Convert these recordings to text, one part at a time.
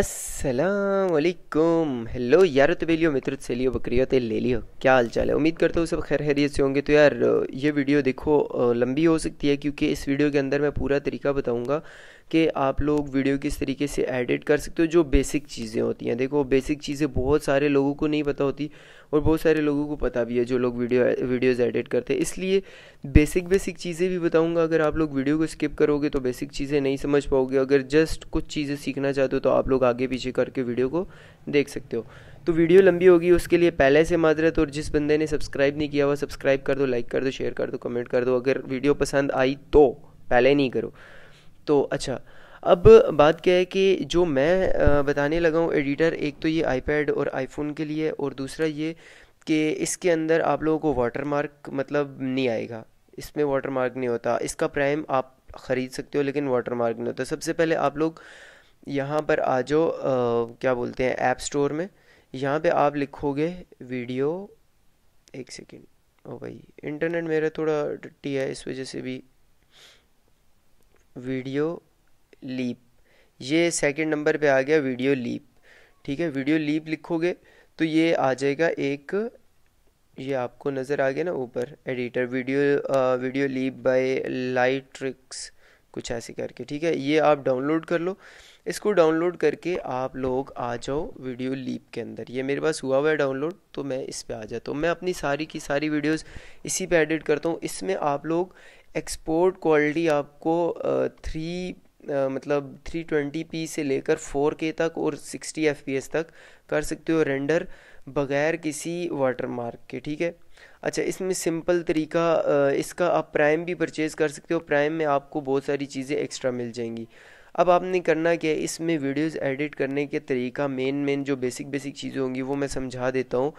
असलकुम हेलो यार तो बेलियो मित्र से लियो बकरियो तो ले लियो क्या हाल चाल है उम्मीद करता हूँ सब खैर खैरियत से होंगे तो यार ये वीडियो देखो लंबी हो सकती है क्योंकि इस वीडियो के अंदर मैं पूरा तरीका बताऊँगा कि आप लोग वीडियो किस तरीके से एडिट कर सकते हो जो बेसिक चीज़ें होती हैं देखो बेसिक चीज़ें बहुत सारे लोगों को नहीं पता होती और बहुत सारे लोगों को पता भी है जो लोग वीडियो वीडियोस एडिट करते हैं इसलिए बेसिक बेसिक चीज़ें भी बताऊंगा अगर आप लोग वीडियो को स्किप करोगे तो बेसिक चीज़ें नहीं समझ पाओगे अगर जस्ट कुछ चीज़ें सीखना चाहते हो तो आप लोग आगे पीछे करके वीडियो को देख सकते हो तो वीडियो लंबी होगी उसके लिए पहले से माजरत और जिस बंदे ने सब्सक्राइब नहीं किया हुआ सब्सक्राइब कर दो लाइक कर दो शेयर कर दो कमेंट कर दो अगर वीडियो पसंद आई तो पहले नहीं करो तो अच्छा अब बात क्या है कि जो मैं बताने लगा हूँ एडिटर एक तो ये आईपैड और आईफोन के लिए और दूसरा ये कि इसके अंदर आप लोगों को वाटर मार्क मतलब नहीं आएगा इसमें वाटर मार्क नहीं होता इसका प्राइम आप ख़रीद सकते हो लेकिन वाटर मार्क नहीं होता सबसे पहले आप लोग यहाँ पर आ जाओ क्या बोलते हैं ऐप स्टोर में यहाँ पे आप लिखोगे वीडियो एक सेकेंड ओ भाई इंटरनेट मेरा थोड़ा टट्टी है इस वजह से भी वीडियो लीप ये सेकंड नंबर पे आ गया वीडियो लीप ठीक है वीडियो लीप लिखोगे तो ये आ जाएगा एक ये आपको नज़र आ गया ना ऊपर editor video video leap by Lightricks tricks ऐसे करके ठीक है ये आप डाउनलोड कर लो इसको डाउनलोड करके आप लोग आ जाओ वीडियो लीप के अंदर ये मेरे पास हुआ हुआ है डाउनलोड तो मैं इस पर आ जाता हूँ मैं अपनी सारी की सारी वीडियोस इसी पे एडिट करता हूँ इसमें आप लोग एक्सपोर्ट क्वालिटी आपको थ्री मतलब थ्री ट्वेंटी पी से लेकर फोर के तक और सिक्सटी एफ पी एस तक कर सकते हो रेंडर बगैर किसी वाटर मार्क के ठीक है अच्छा इसमें सिंपल तरीका इसका आप प्राइम भी परचेज़ कर सकते हो प्राइम में आपको बहुत सारी चीज़ें एक्स्ट्रा मिल जाएंगी अब आपने करना क्या है इसमें वीडियोस एडिट करने के तरीका मेन मेन जो बेसिक बेसिक चीज़ें होंगी वो मैं समझा देता हूँ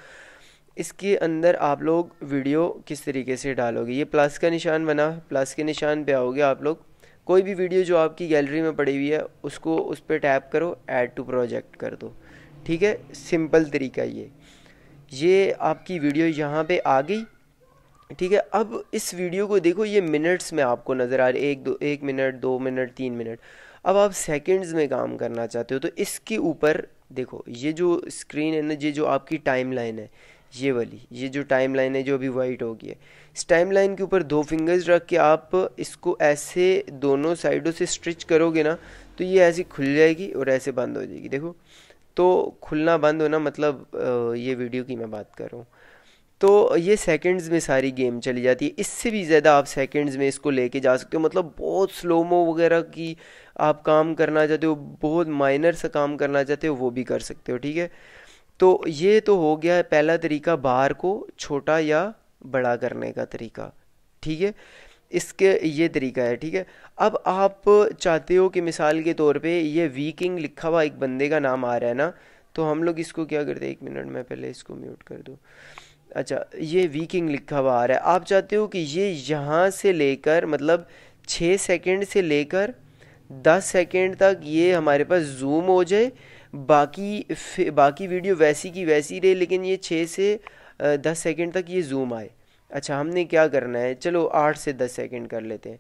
इसके अंदर आप लोग वीडियो किस तरीके से डालोगे ये प्लस का निशान बना प्लस के निशान पे आओगे आप लोग कोई भी वीडियो जो आपकी गैलरी में पड़ी हुई है उसको उस पर टैप करो ऐड टू प्रोजेक्ट कर दो ठीक है सिंपल तरीका ये ये आपकी वीडियो यहाँ पे आ गई ठीक है अब इस वीडियो को देखो ये मिनट्स में आपको नज़र आ रही है एक दो एक मिनट दो मिनट तीन मिनट अब आप सेकेंड्स में काम करना चाहते हो तो इसके ऊपर देखो ये जो स्क्रीन है ना ये जो आपकी टाइमलाइन है ये वाली ये जो टाइम लाइन है जो अभी वाइट होगी है इस टाइम लाइन के ऊपर दो फिंगर्स रख के आप इसको ऐसे दोनों साइडों से स्ट्रिच करोगे ना तो ये ऐसी खुल जाएगी और ऐसे बंद हो जाएगी देखो तो खुलना बंद होना मतलब ये वीडियो की मैं बात कर रहा हूँ तो ये सेकंड्स में सारी गेम चली जाती है इससे भी ज़्यादा आप सेकंड्स में इसको लेके जा सकते हो मतलब बहुत स्लोमो वगैरह की आप काम करना चाहते हो बहुत माइनर सा काम करना चाहते हो वो भी कर सकते हो ठीक है तो ये तो हो गया है पहला तरीका बार को छोटा या बड़ा करने का तरीका ठीक है इसके ये तरीका है ठीक है अब आप चाहते हो कि मिसाल के तौर पे ये वीकिंग लिखा हुआ एक बंदे का नाम आ रहा है ना तो हम लोग इसको क्या करते हैं एक मिनट मैं पहले इसको म्यूट कर दूँ अच्छा ये वीकिंग लिखा हुआ आ रहा है आप चाहते हो कि ये यहाँ से लेकर मतलब छः सेकेंड से लेकर दस सेकेंड तक ये हमारे पास जूम हो जाए बाकी बाकी वीडियो वैसी की वैसी रहे लेकिन ये छः से दस सेकेंड तक ये जूम आए अच्छा हमने क्या करना है चलो आठ से दस सेकेंड कर लेते हैं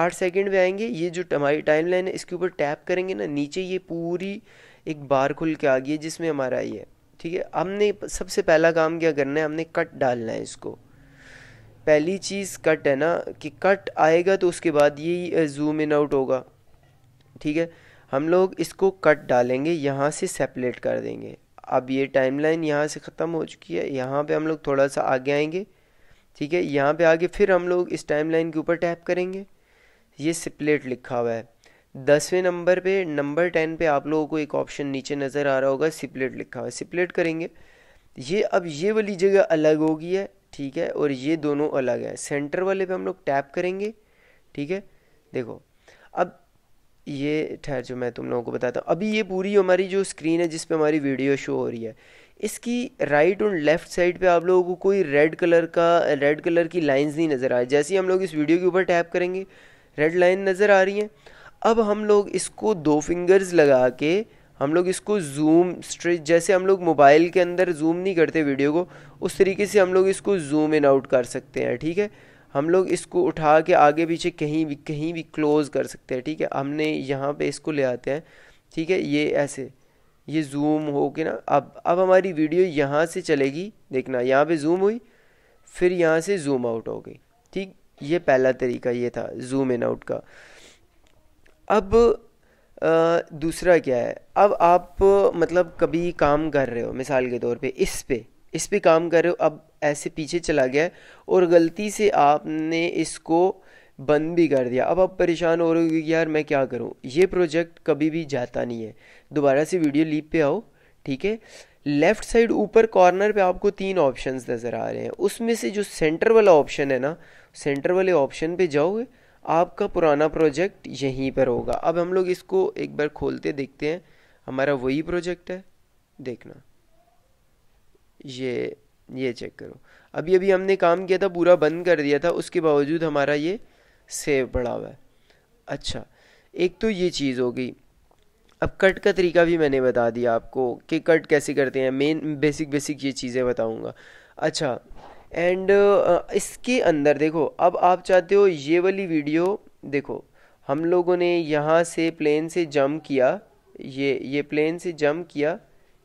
आठ सेकेंड में आएंगे ये जो हमारी टाइम लाइन है इसके ऊपर टैप करेंगे ना नीचे ये पूरी एक बार खुल के आ गई है जिसमें हमारा ये ठीक है हमने सबसे पहला काम क्या करना है हमने कट डालना है इसको पहली चीज़ कट है ना कि कट आएगा तो उसके बाद ये जूम इन आउट होगा ठीक है हम लोग इसको कट डालेंगे यहाँ से सेपरेट कर देंगे अब ये टाइमलाइन यहाँ से ख़त्म हो चुकी है यहाँ पे हम लोग थोड़ा सा आगे आएंगे ठीक है यहाँ पे आगे फिर हम लोग इस टाइमलाइन के ऊपर टैप करेंगे ये सिपलेट लिखा हुआ है दसवें नंबर पे नंबर टेन पे आप लोगों को एक ऑप्शन नीचे नज़र आ रहा होगा सिपलेट लिखा हुआ है सिपलेट करेंगे ये अब ये वाली जगह अलग होगी है ठीक है और ये दोनों अलग है सेंटर वाले पे हम लोग टैप करेंगे ठीक है देखो अब ये ठहर जो मैं तुम लोगों को बताता हूँ अभी ये पूरी हमारी जो स्क्रीन है जिस पे हमारी वीडियो शो हो रही है इसकी राइट और लेफ़्ट साइड पे आप लोगों को कोई रेड कलर का रेड कलर की लाइंस नहीं नज़र आ रही जैसे ही हम लोग इस वीडियो के ऊपर टैप करेंगे रेड लाइन नज़र आ रही है अब हम लोग इसको दो फिंगर्स लगा के हम लोग इसको जूम स्ट्रेच जैसे हम लोग मोबाइल के अंदर जूम नहीं करते वीडियो को उस तरीके से हम लोग इसको जूम इन आउट कर सकते हैं ठीक है हम लोग इसको उठा के आगे पीछे कहीं भी कहीं भी क्लोज़ कर सकते हैं ठीक है हमने यहाँ पे इसको ले आते हैं ठीक है ये ऐसे ये जूम हो के ना अब अब हमारी वीडियो यहाँ से चलेगी देखना यहाँ पे जूम हुई फिर यहाँ से जूम आउट हो गई ठीक ये पहला तरीका ये था जूम इन आउट का अब आ, दूसरा क्या है अब आप मतलब कभी काम कर रहे हो मिसाल के तौर पे इस पे इस पे काम कर रहे हो अब ऐसे पीछे चला गया है और गलती से आपने इसको बंद भी कर दिया अब आप परेशान हो रहे हो कि यार मैं क्या करूँ ये प्रोजेक्ट कभी भी जाता नहीं है दोबारा से वीडियो लीप पे आओ ठीक है लेफ्ट साइड ऊपर कॉर्नर पे आपको तीन ऑप्शंस नज़र आ रहे हैं उसमें से जो सेंटर वाला ऑप्शन है ना सेंटर वाले ऑप्शन पे जाओगे आपका पुराना प्रोजेक्ट यहीं पर होगा अब हम लोग इसको एक बार खोलते देखते हैं हमारा वही प्रोजेक्ट है देखना ये ये चेक करो अभी अभी हमने काम किया था पूरा बंद कर दिया था उसके बावजूद हमारा ये सेव बढ़ा हुआ है अच्छा एक तो ये चीज़ हो गई अब कट का तरीका भी मैंने बता दिया आपको कि कट कैसे करते हैं मेन बेसिक बेसिक ये चीज़ें बताऊंगा अच्छा एंड इसके अंदर देखो अब आप चाहते हो ये वाली वीडियो देखो हम लोगों ने यहाँ से प्लेन से जम्प किया ये ये प्लेन से जम्प किया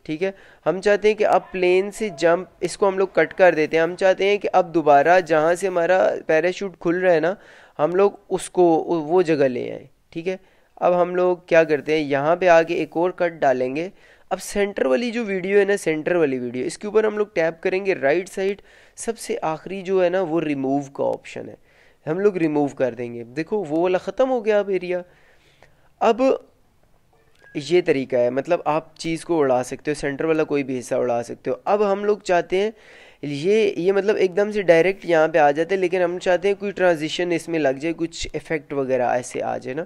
ठीक है हम चाहते हैं कि अब प्लेन से जंप इसको हम लोग कट कर देते हैं हम चाहते हैं कि अब दोबारा जहाँ से हमारा पैराशूट खुल रहा है ना हम लोग उसको वो जगह ले आए ठीक है अब हम लोग क्या करते हैं यहाँ पे आके एक और कट डालेंगे अब सेंटर वाली जो वीडियो है ना सेंटर वाली वीडियो इसके ऊपर हम लोग टैप करेंगे राइट साइड सबसे आखिरी जो है ना वो रिमूव का ऑप्शन है हम लोग रिमूव कर देंगे देखो वो वाला ख़त्म हो गया अब एरिया अब ये तरीका है मतलब आप चीज़ को उड़ा सकते हो सेंटर वाला कोई भी हिस्सा उड़ा सकते हो अब हम लोग चाहते हैं ये ये मतलब एकदम से डायरेक्ट यहाँ पे आ जाते हैं लेकिन हम चाहते हैं कोई ट्रांजिशन इसमें लग जाए कुछ इफ़ेक्ट वगैरह ऐसे आ जाए ना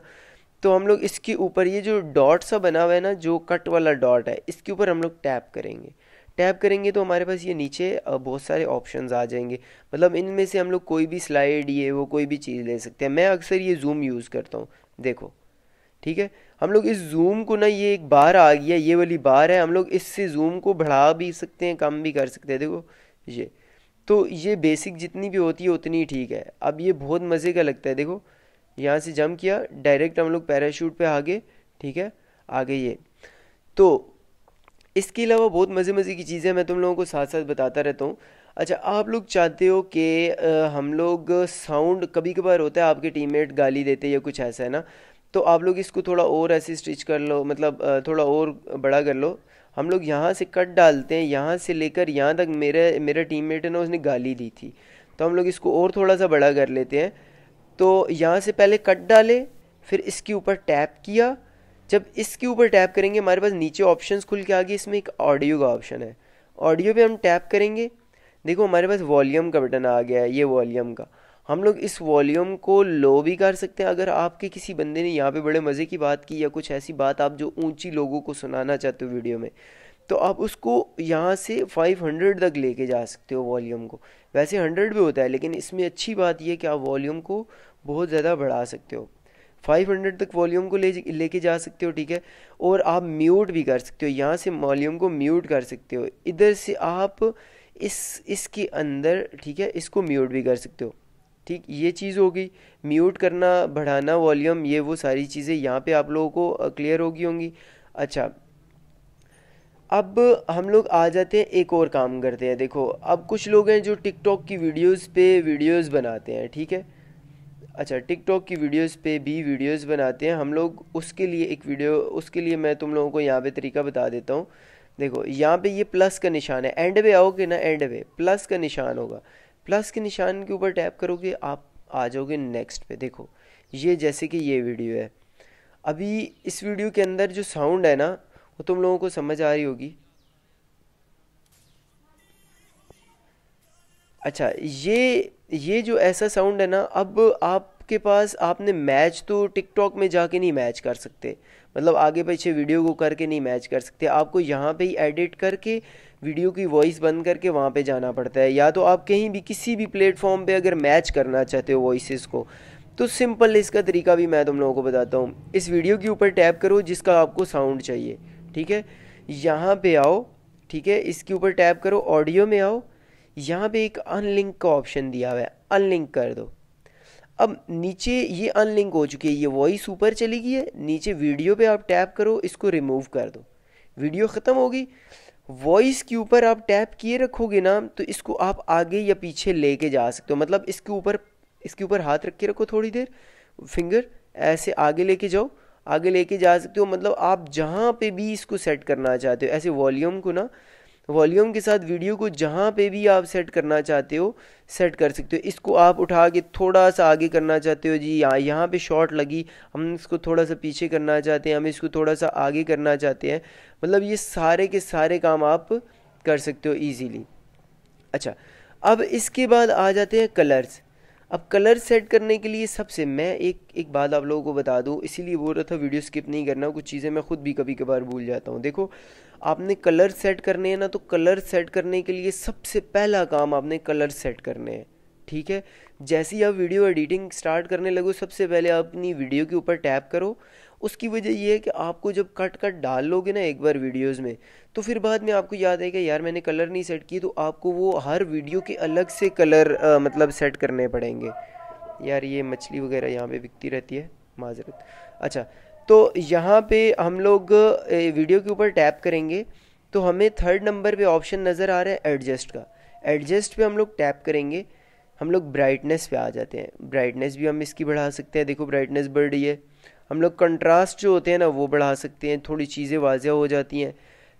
तो हम लोग इसके ऊपर ये जो डॉट सा बना हुआ है ना जो कट वाला डॉट है इसके ऊपर हम लोग टैप करेंगे टैप करेंगे तो हमारे पास ये नीचे बहुत सारे ऑप्शन आ जाएंगे मतलब इनमें से हम लोग कोई भी स्लाइड ये वो कोई भी चीज़ ले सकते हैं मैं अक्सर ये जूम यूज़ करता हूँ देखो ठीक है हम लोग इस जूम को ना ये एक बार आ गया ये वाली बार है हम लोग इससे जूम को बढ़ा भी सकते हैं कम भी कर सकते हैं देखो ये तो ये बेसिक जितनी भी होती है उतनी ठीक है अब ये बहुत मज़े का लगता है देखो यहाँ से जम किया डायरेक्ट हम लोग पैराशूट पे आगे ठीक है आगे ये तो इसके अलावा बहुत मज़े मज़े की चीज़ें मैं तुम लोगों को साथ साथ बताता रहता हूँ अच्छा आप लोग चाहते हो कि हम लोग साउंड कभी कभार होता है आपके टीममेट गाली देते या कुछ ऐसा है ना तो आप लोग इसको थोड़ा और ऐसे स्टिच कर लो मतलब थोड़ा और बड़ा कर लो हम लोग यहाँ से कट डालते हैं यहाँ से लेकर यहाँ तक मेरे मेरा टीममेट है ना उसने गाली दी थी तो हम लोग इसको और थोड़ा सा बड़ा कर लेते हैं तो यहाँ से पहले कट डाले फिर इसके ऊपर टैप किया जब इसके ऊपर टैप करेंगे हमारे पास नीचे ऑप्शंस खुल के आ गए इसमें एक ऑडियो का ऑप्शन है ऑडियो पे हम टैप करेंगे देखो हमारे पास वॉल्यूम का बटन आ गया है ये वॉल्यूम का हम लोग इस वॉल्यूम को लो भी कर सकते हैं अगर आपके किसी बंदे ने यहाँ पे बड़े मज़े की बात की या कुछ ऐसी बात आप जो ऊंची लोगों को सुनाना चाहते हो वीडियो में तो आप उसको यहाँ से 500 तक लेके जा सकते हो वॉल्यूम को वैसे 100 भी होता है लेकिन इसमें अच्छी बात यह है कि आप वॉल्यूम को बहुत ज़्यादा बढ़ा सकते हो 500 तक वॉल्यूम को ले लेके जा सकते हो ठीक है और आप म्यूट भी कर सकते हो यहाँ से वॉल्यूम को म्यूट कर सकते हो इधर से आप इस इसके अंदर ठीक है इसको म्यूट भी कर सकते हो ठीक ये चीज़ हो गई म्यूट करना बढ़ाना वॉल्यूम ये वो सारी चीज़ें यहाँ पे आप लोगों को क्लियर होगी होंगी अच्छा अब हम लोग आ जाते हैं एक और काम करते हैं देखो अब कुछ लोग हैं जो टिकटॉक की वीडियोस पे वीडियोस बनाते हैं ठीक है अच्छा टिकटॉक की वीडियोस पे भी वीडियोस बनाते हैं हम लोग उसके लिए एक वीडियो उसके लिए मैं तुम लोगों को यहाँ पे तरीका बता देता हूँ देखो यहाँ पे ये प्लस का निशान है एंड पे आओगे ना एंड पे प्लस का निशान होगा प्लस के निशान के ऊपर टैप करोगे आप आ जाओगे नेक्स्ट पे देखो ये जैसे कि ये वीडियो है अभी इस वीडियो के अंदर जो साउंड है ना वो तुम लोगों को समझ आ रही होगी अच्छा ये ये जो ऐसा साउंड है ना अब आपके पास आपने मैच तो टिकटॉक में जाके नहीं मैच कर सकते मतलब आगे पीछे वीडियो को करके नहीं मैच कर सकते आपको यहाँ पे ही एडिट करके वीडियो की वॉइस बंद करके वहाँ पे जाना पड़ता है या तो आप कहीं भी किसी भी प्लेटफॉर्म पे अगर मैच करना चाहते हो वॉइसेस को तो सिंपल इसका तरीका भी मैं तुम लोगों को बताता हूँ इस वीडियो के ऊपर टैप करो जिसका आपको साउंड चाहिए ठीक है यहाँ पे आओ ठीक है इसके ऊपर टैप करो ऑडियो में आओ यहाँ पे एक अनलिंक का ऑप्शन दिया हुआ है अनलिंक कर दो अब नीचे ये अनलिंक हो चुकी है ये वॉइस ऊपर चली गई है नीचे वीडियो पे आप टैप करो इसको रिमूव कर दो वीडियो ख़त्म होगी वॉइस के ऊपर आप टैप किए रखोगे ना तो इसको आप आगे या पीछे लेके जा सकते हो मतलब इसके ऊपर इसके ऊपर हाथ रख के रखो थोड़ी देर फिंगर ऐसे आगे लेके जाओ आगे लेके जा सकते हो मतलब आप जहाँ पे भी इसको सेट करना चाहते हो ऐसे वॉल्यूम को ना वॉल्यूम के साथ वीडियो को जहाँ पे भी आप सेट करना चाहते हो सेट कर सकते हो इसको आप उठा के थोड़ा सा आगे करना चाहते हो जी यहाँ यहाँ पर शॉर्ट लगी हम इसको थोड़ा सा पीछे करना चाहते हैं हम इसको थोड़ा सा आगे करना चाहते हैं मतलब ये सारे के सारे काम आप कर सकते हो ईजीली अच्छा अब इसके बाद आ जाते हैं कलर्स अब कलर सेट करने के लिए सबसे मैं एक एक बात आप लोगों को बता दूँ इसीलिए बोल रहा था वीडियो स्किप नहीं करना कुछ चीज़ें मैं खुद भी कभी कभार भूल जाता हूँ देखो आपने कलर सेट करने हैं ना तो कलर सेट करने के लिए सबसे पहला काम आपने कलर सेट करने हैं ठीक है जैसे ही आप वीडियो एडिटिंग स्टार्ट करने लगो सबसे पहले आप अपनी वीडियो के ऊपर टैप करो उसकी वजह ये है कि आपको जब कट कट डाल लोगे ना एक बार वीडियोस में तो फिर बाद में आपको याद आएगा यार मैंने कलर नहीं सेट किए तो आपको वो हर वीडियो के अलग से कलर आ, मतलब सेट करने पड़ेंगे यार ये मछली वगैरह यहाँ पे बिकती रहती है माजरत अच्छा तो यहाँ पे हम लोग वीडियो के ऊपर टैप करेंगे तो हमें थर्ड नंबर पे ऑप्शन नज़र आ रहा है एडजस्ट का एडजस्ट पे हम लोग टैप करेंगे हम लोग ब्राइटनेस पे आ जाते हैं ब्राइटनेस भी हम इसकी बढ़ा सकते हैं देखो ब्राइटनेस बढ़ रही है हम लोग कंट्रास्ट जो होते हैं ना वो बढ़ा सकते हैं थोड़ी चीज़ें वाजह हो जाती हैं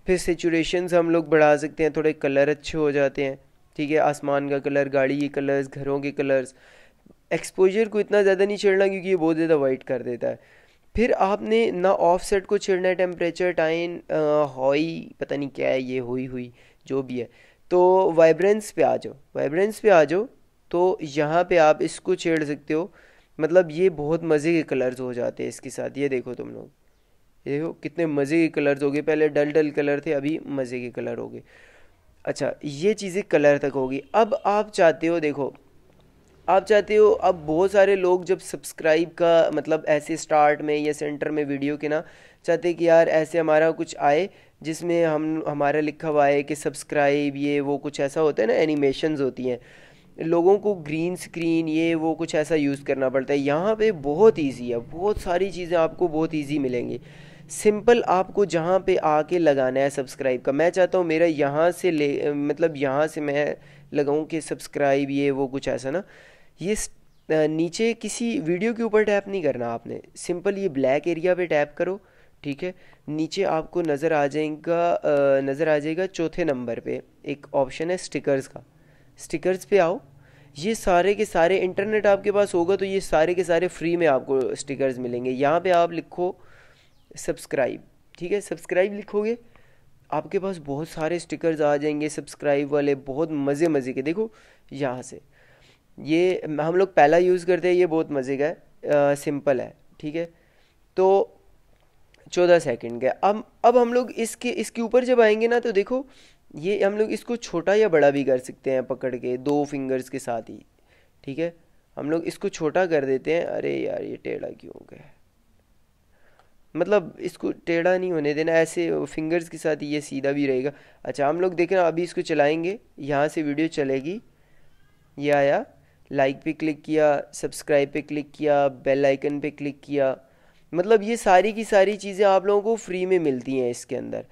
फिर सिचुएशंस हम लोग बढ़ा सकते हैं थोड़े कलर अच्छे हो जाते हैं ठीक है आसमान का कलर गाड़ी के कलर्स घरों के कलर्स एक्सपोजर को इतना ज़्यादा नहीं छेड़ना क्योंकि ये बहुत ज़्यादा वाइट कर देता है फिर आपने ना ऑफ सेट को छेड़ना है टेम्परेचर टाइन हॉई पता नहीं क्या है ये हुई हुई जो भी है तो वाइब्रेंस पे आ जाओ वाइब्रेंस पे आ जाओ तो यहाँ पे आप इसको छेड़ सकते हो मतलब ये बहुत मज़े के कलर्स हो जाते हैं इसके साथ ये देखो तुम लोग ये देखो कितने मज़े के कलर्स हो गए पहले डल डल कलर थे अभी मज़े के कलर हो गए अच्छा ये चीज़ें कलर तक होगी अब आप चाहते हो देखो आप चाहते हो अब बहुत सारे लोग जब सब्सक्राइब का मतलब ऐसे स्टार्ट में या सेंटर में वीडियो के ना चाहते कि यार ऐसे हमारा कुछ आए जिसमें हम हमारा लिखा हुआ है कि सब्सक्राइब ये वो कुछ ऐसा होता है ना एनिमेशंस होती हैं लोगों को ग्रीन स्क्रीन ये वो कुछ ऐसा यूज़ करना पड़ता है यहाँ पे बहुत इजी है बहुत सारी चीज़ें आपको बहुत इजी मिलेंगी सिंपल आपको जहाँ पे आके लगाना है सब्सक्राइब का मैं चाहता हूँ मेरा यहाँ से ले मतलब यहाँ से मैं लगाऊँ कि सब्सक्राइब ये वो कुछ ऐसा ना ये नीचे किसी वीडियो के ऊपर टैप नहीं करना आपने सिंपल ये ब्लैक एरिया पे टैप करो ठीक है नीचे आपको नज़र आ जाएगा नज़र आ जाएगा चौथे नंबर पे एक ऑप्शन है स्टिकर्स का स्टिकर्स पे आओ ये सारे के सारे इंटरनेट आपके पास होगा तो ये सारे के सारे फ्री में आपको स्टिकर्स मिलेंगे यहाँ पे आप लिखो सब्सक्राइब ठीक है सब्सक्राइब लिखोगे आपके पास बहुत सारे स्टिकर्स आ जाएंगे सब्सक्राइब वाले बहुत मज़े मज़े के देखो यहाँ से ये हम लोग पहला यूज़ करते हैं ये बहुत मज़े का है सिंपल है ठीक है तो चौदह सेकंड का अब अब हम लोग इसके इसके ऊपर जब आएंगे ना तो देखो ये हम लोग इसको छोटा या बड़ा भी कर सकते हैं पकड़ के दो फिंगर्स के साथ ही ठीक है हम लोग इसको छोटा कर देते हैं अरे यार ये टेढ़ा क्यों हो गया मतलब इसको टेढ़ा नहीं होने देना ऐसे फिंगर्स के साथ ये सीधा भी रहेगा अच्छा हम लोग देखें अभी इसको चलाएंगे यहाँ से वीडियो चलेगी ये आया लाइक पे क्लिक किया सब्सक्राइब पे क्लिक किया बेल आइकन पे क्लिक किया मतलब ये सारी की सारी चीज़ें आप लोगों को फ्री में मिलती हैं इसके अंदर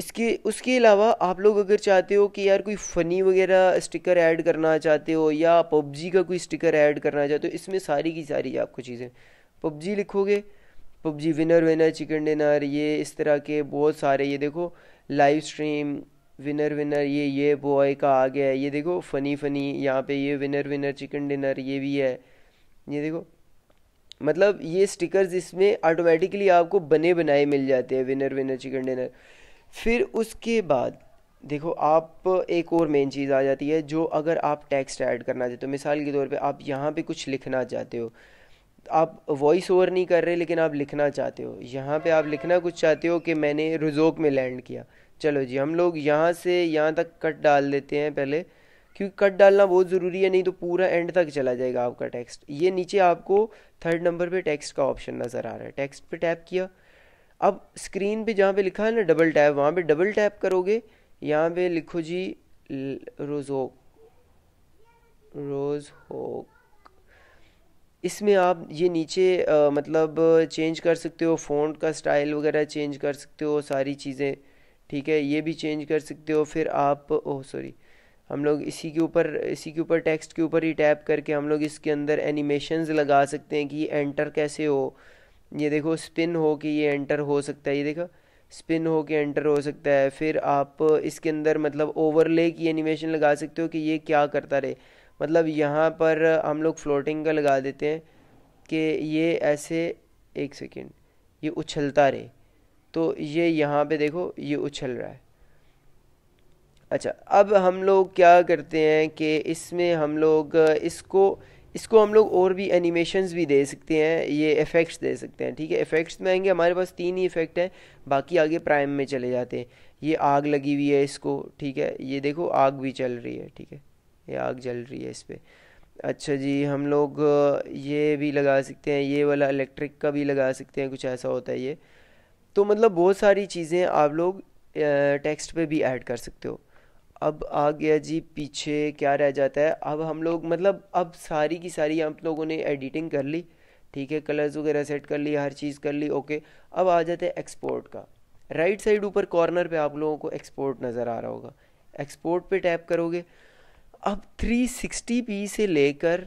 इसके उसके अलावा आप लोग अगर चाहते हो कि यार कोई फ़नी वगैरह स्टिकर ऐड करना चाहते हो या पबजी का कोई स्टिकर ऐड करना चाहते हो इसमें सारी की सारी आपको चीज़ें पबजी लिखोगे PUBG winner winner chicken dinner ये इस तरह के बहुत सारे ये देखो लाइव स्ट्रीम विनर विनर ये ये बॉय का आ गया है ये देखो फ़नी फ़नी यहाँ पे ये विनर विनर चिकन डिनर ये भी है ये देखो मतलब ये स्टिकर्स इसमें ऑटोमेटिकली आपको बने बनाए मिल जाते हैं विनर विनर चिकन डिनर फिर उसके बाद देखो आप एक और मेन चीज़ आ जाती है जो अगर आप टेक्स्ट ऐड करना चाहते हो मिसाल के तौर पे आप यहाँ पे कुछ लिखना चाहते हो आप वॉइस ओवर नहीं कर रहे लेकिन आप लिखना चाहते हो यहाँ पे आप लिखना कुछ चाहते हो कि मैंने रुजोक में लैंड किया चलो जी हम लोग यहाँ से यहाँ तक कट डाल देते हैं पहले क्योंकि कट डालना बहुत ज़रूरी है नहीं तो पूरा एंड तक चला जाएगा आपका टेक्स्ट ये नीचे आपको थर्ड नंबर पे टेक्स्ट का ऑप्शन नज़र आ रहा है टेक्स्ट पे टैप किया अब स्क्रीन पे जहाँ पे लिखा है ना डबल टैप वहाँ पे डबल टैप करोगे यहाँ पे लिखो जी रोजोक रोज होक इसमें आप ये नीचे आ, मतलब चेंज कर सकते हो फ़ॉन्ट का स्टाइल वगैरह चेंज कर सकते हो सारी चीज़ें ठीक है ये भी चेंज कर सकते हो फिर आप ओह सॉरी हम लोग इसी के ऊपर इसी के ऊपर टेक्स्ट के ऊपर ही टैप करके हम लोग इसके अंदर एनिमेशंस लगा सकते हैं कि एंटर कैसे हो ये देखो स्पिन हो के ये एंटर हो सकता है ये देखो स्पिन हो के एंटर हो सकता है फिर आप इसके अंदर मतलब ओवरले की एनिमेशन लगा सकते हो कि ये क्या करता रहे मतलब यहाँ पर हम लोग फ्लोटिंग का लगा देते हैं कि ये ऐसे एक सेकेंड ये उछलता रहे तो ये यहाँ पे देखो ये उछल रहा है अच्छा अब हम लोग क्या करते हैं कि इसमें हम लोग इसको इसको हम लोग और भी एनिमेशन भी दे सकते हैं ये इफ़ेक्ट्स दे सकते हैं ठीक है इफ़ेक्ट्स में आएंगे हमारे पास तीन ही इफ़ेक्ट हैं बाकी आगे प्राइम में चले जाते हैं ये आग लगी हुई है इसको ठीक है ये देखो आग भी चल रही है ठीक है ये आग जल रही है इस पर अच्छा जी हम लोग ये भी लगा सकते हैं ये वाला इलेक्ट्रिक का भी लगा सकते हैं कुछ ऐसा होता है ये तो मतलब बहुत सारी चीज़ें आप लोग टेक्स्ट पे भी ऐड कर सकते हो अब आ गया जी पीछे क्या रह जाता है अब हम लोग मतलब अब सारी की सारी हम लोगों ने एडिटिंग कर ली ठीक है कलर्स वगैरह सेट कर ली हर चीज़ कर ली ओके अब आ जाते हैं एक्सपोर्ट का राइट साइड ऊपर कॉर्नर पे आप लोगों को एक्सपोर्ट नज़र आ रहा होगा एक्सपोर्ट पे टैप करोगे अब 360p पी से लेकर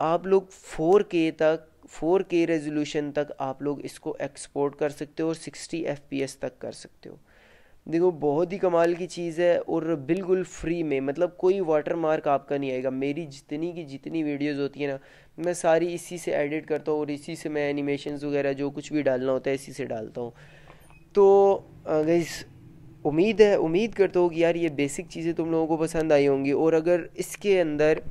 आप लोग 4K तक 4K रेजोल्यूशन तक आप लोग इसको एक्सपोर्ट कर सकते हो और 60 एफ तक कर सकते हो देखो बहुत ही कमाल की चीज़ है और बिल्कुल फ्री में मतलब कोई वाटर मार्क आपका नहीं आएगा मेरी जितनी की जितनी वीडियोस होती है ना मैं सारी इसी से एडिट करता हूँ और इसी से मैं एनिमेशन वगैरह जो कुछ भी डालना होता है इसी से डालता हूँ तो इस उम्मीद है उम्मीद करता हूँ कि यार ये बेसिक चीज़ें तुम लोगों को पसंद आई होंगी और अगर इसके अंदर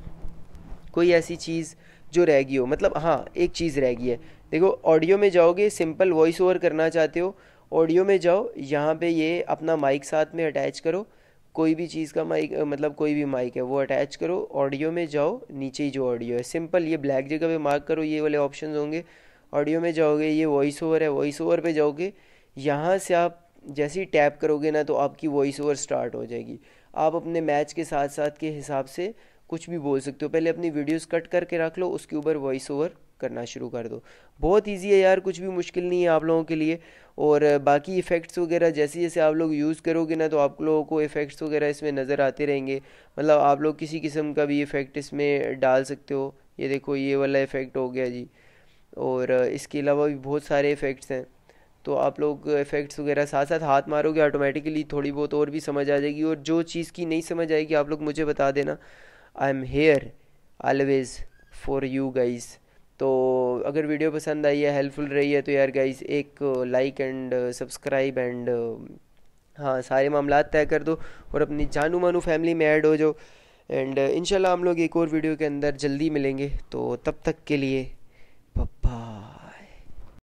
कोई ऐसी चीज़ जो रह गई हो मतलब हाँ एक चीज़ रह गई है देखो ऑडियो में जाओगे सिंपल वॉइस ओवर करना चाहते हो ऑडियो में जाओ यहाँ पे ये अपना माइक साथ में अटैच करो कोई भी चीज़ का माइक मतलब कोई भी माइक है वो अटैच करो ऑडियो में जाओ नीचे ही जो ऑडियो है सिंपल ये ब्लैक जगह पे मार्क करो ये वाले ऑप्शन होंगे ऑडियो में जाओगे ये वॉइस ओवर है वॉइस ओवर पे जाओगे यहाँ से आप जैसे ही टैप करोगे ना तो आपकी वॉइस ओवर स्टार्ट हो जाएगी आप अपने मैच के साथ साथ के हिसाब से कुछ भी बोल सकते हो पहले अपनी वीडियोस कट करके रख लो उसके ऊपर वॉइस ओवर करना शुरू कर दो बहुत ईजी है यार कुछ भी मुश्किल नहीं है आप लोगों के लिए और बाकी इफ़ेक्ट्स वगैरह जैसे जैसे आप लोग यूज़ करोगे ना तो आप लोगों को इफ़ेक्ट्स वगैरह इसमें नज़र आते रहेंगे मतलब आप लोग किसी किस्म का भी इफ़ेक्ट इसमें डाल सकते हो ये देखो ये वाला इफ़ेक्ट हो गया जी और इसके अलावा भी बहुत सारे इफ़ेक्ट्स हैं तो आप लोग इफ़ेक्ट्स वगैरह साथ साथ हाथ मारोगे ऑटोमेटिकली थोड़ी बहुत और भी समझ आ जाएगी और जो चीज़ की नहीं समझ आएगी आप लोग मुझे बता देना I am here always for you guys तो अगर वीडियो पसंद आई है हेल्पफुल रही है तो यार गाइज एक लाइक एंड सब्सक्राइब एंड हाँ सारे मामला तय कर दो और अपनी जानू मानू फैमिली में ऐड हो जाओ एंड इंशाल्लाह हम लोग एक और वीडियो के अंदर जल्दी मिलेंगे तो तब तक के लिए पप्पा